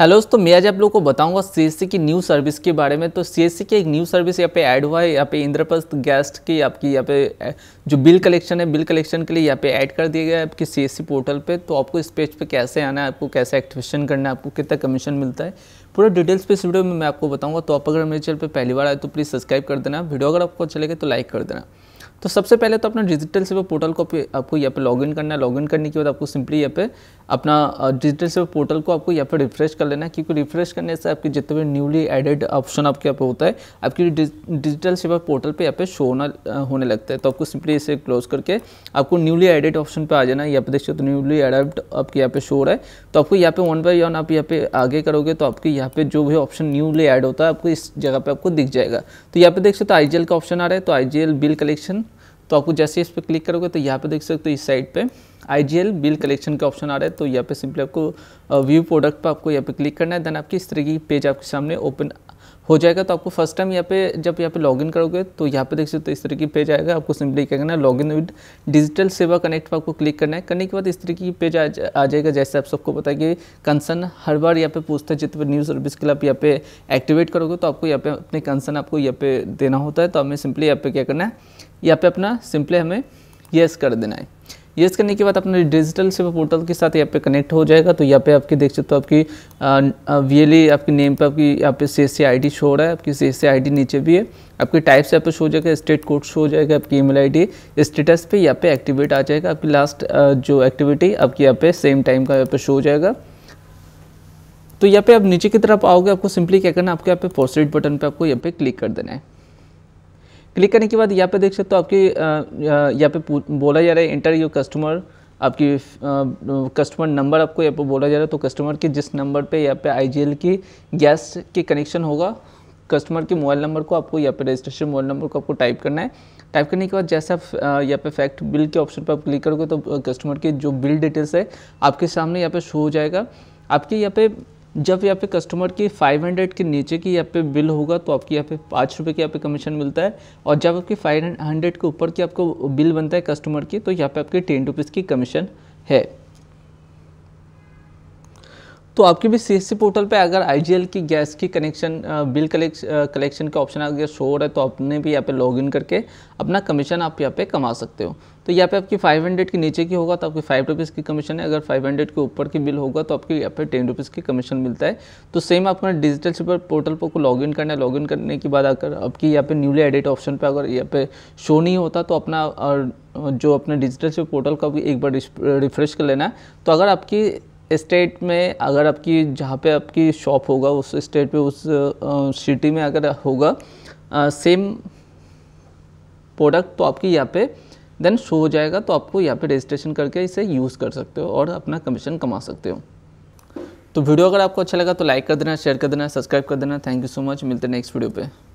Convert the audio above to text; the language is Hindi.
हेलो दोस्तों मैं आज आप लोगों को बताऊंगा सी की न्यू सर्विस के बारे में तो सी की एक न्यू सर्विस यहाँ पे ऐड हुआ है यहाँ पे इंद्रप्रस्थ गैस्ट की आपकी यहाँ पे जो बिल कलेक्शन है बिल कलेक्शन के लिए यहाँ पे ऐड कर दिया गया है आपके सी पोर्टल पे तो आपको इस पेज पे कैसे आना है आपको कैसे एक्टिवेशन करना है आपको कितना कमीशन मिलता है पूरा डिटेल्स पे इस वीडियो में मैं आपको बताऊँगा तो आप अगर मेरे चैनल पर पहली बार आए तो प्लीज़ सब्सक्राइब कर देना वीडियो अगर आपको अच्छा लगे तो लाइक कर देना तो सबसे पहले तो अपना डिजिटल सेवा पोर्टल को आपको यहाँ पे लॉगिन करना है लॉगिन करने के बाद आपको सिंपली यहाँ पे अपना डिजिटल सेवा पोर्टल को आपको यहाँ पे रिफ्रेश कर लेना है क्योंकि रिफ्रेश करने से आपके जितने भी न्यूली एडेड ऑप्शन आपके यहाँ पे होता है आपकी डिजिटल सेवा पोर्टल पे यहाँ पे शो होना होने लगता है तो आपको सिंपली इसे क्लोज करके आपको न्यूली एडेड ऑप्शन पर आ जाना है यहाँ पे देख सकते हो न्यूली एडेड आपके यहाँ पे शो हो रहा है तो आपको यहाँ पे वन बाई वन आप यहाँ पे आगे करोगे तो आपके यहाँ पे जो भी ऑप्शन न्यूली एड होता है आपको इस जगह पर आपको दिख जाएगा तो यहाँ पे देख सकते हो आई का ऑप्शन आ रहा है तो आई बिल कलेक्शन तो आपको जैसे इस पर क्लिक करोगे तो यहाँ पे देख सकते हो इस साइड पे आई बिल कलेक्शन का ऑप्शन आ रहा है तो यहाँ पे सिंपली आपको व्यू प्रोडक्ट पर आपको यहाँ पे क्लिक करना है देन आपकी इस तरह की पेज आपके सामने ओपन हो जाएगा तो आपको फर्स्ट टाइम यहाँ पे जब यहाँ पे लॉगिन करोगे तो यहाँ पे देख सकते हो तो इस तरह की पेज आएगा आपको सिंपली क्या करना है login with digital Seva connect पर आपको क्लिक करना है करने के बाद इस तरह की पेज आ, जा, आ जाएगा जैसे आप सबको पता है कि कंसर्न हर बार यहाँ पे पूछता है जितने न्यू सर्विस के लिए आप यहाँ पे एक्टिवेट करोगे तो आपको यहाँ पे अपने कंसर्न आपको यहाँ पे देना होता है तो हमें सिंपली यहाँ पे क्या करना है यहाँ पे अपना सिंपली हमें येस कर देना है येस करने के बाद अपने डिजिटल सेवा पोर्टल के साथ यहाँ पे कनेक्ट हो जाएगा तो यहाँ पे आपके देख सकते हो आपकी वीएलई आपके नेम पे आपकी यहाँ पे C S C I D show हो रहा है आपकी सी एस सी आई डी नीचे भी है आपके टाइप से यहाँ पे शो हो जाएगा स्टेट कोड शो हो जाएगा आपकी ईमेल आईडी स्टेटस पे यहाँ पे एक्टिवेट आ जाएगा आपकी लास्ट जो एक्टिविटी आपकी यहाँ पे सेम टाइम का यहाँ पे शो हो जाएगा तो यहाँ पे आप नीचे की तरफ आओगे आपको सिंपली क्या करना है आपको यहाँ पे पोस्टेड बटन पे आपको यहाँ पे क्लिक कर देना है क्लिक करने के बाद यहाँ पे देख सकते हो आपकी यहाँ पे बोला जा रहा है इंटर योर कस्टमर आपकी कस्टमर नंबर आपको यहाँ पे बोला जा रहा है तो कस्टमर के जिस नंबर पे यहाँ पे आई की गैस के कनेक्शन होगा कस्टमर के मोबाइल नंबर को आपको यहाँ पे रजिस्ट्रेशन मोबाइल नंबर को आपको टाइप करना है टाइप करने के बाद जैसे आप यहाँ पे फैक्ट बिल के ऑप्शन पर आप क्लिक करोगे तो कस्टमर के जो बिल डिटेल्स है आपके सामने यहाँ पे शो हो जाएगा आपके यहाँ पे जब यहाँ पे कस्टमर की 500 के नीचे की यहाँ पे बिल होगा तो आपकी यहाँ पे पाँच रुपये की यहाँ पे कमीशन मिलता है और जब आपकी 500 के ऊपर की आपको बिल बनता है कस्टमर की तो यहाँ पे आपकी टेन रुपीज़ की कमीशन है तो आपके भी सी पोर्टल पे अगर आई की गैस की कनेक्शन बिल कलेक्शन का ऑप्शन अगर शो हो रहा है तो आपने भी यहाँ पे लॉगिन करके अपना कमीशन आप यहाँ पे कमा सकते हो तो यहाँ पे आपकी 500 के नीचे की होगा तो आपकी फाइव रुपीज़ की कमीशन है अगर 500 के ऊपर की बिल होगा तो आपके यहाँ पे टेन रुपीज़ की कमीशन मिलता है तो सेम आपको डिजिटल सुपर पोर्टल पर को लॉगिन करना है लॉगिन करने के बाद अगर आपकी यहाँ पे न्यूली एडिट ऑप्शन पे अगर यहाँ पे शो नहीं होता तो अपना जो अपने डिजिटल सुपर पोर्टल का भी एक बार रिफ्रेश कर लेना है तो अगर आपकी स्टेट में अगर आपकी जहाँ पे आपकी शॉप होगा उस स्टेट पे उस सिटी में अगर होगा आ, सेम प्रोडक्ट तो आपकी यहाँ पे देन शो हो जाएगा तो आपको यहाँ पे रजिस्ट्रेशन करके इसे यूज़ कर सकते हो और अपना कमीशन कमा सकते हो तो वीडियो अगर आपको अच्छा लगा तो लाइक कर देना शेयर कर देना सब्सक्राइब कर देना थैंक यू सो मच मिलते हैं नेक्स्ट वीडियो पर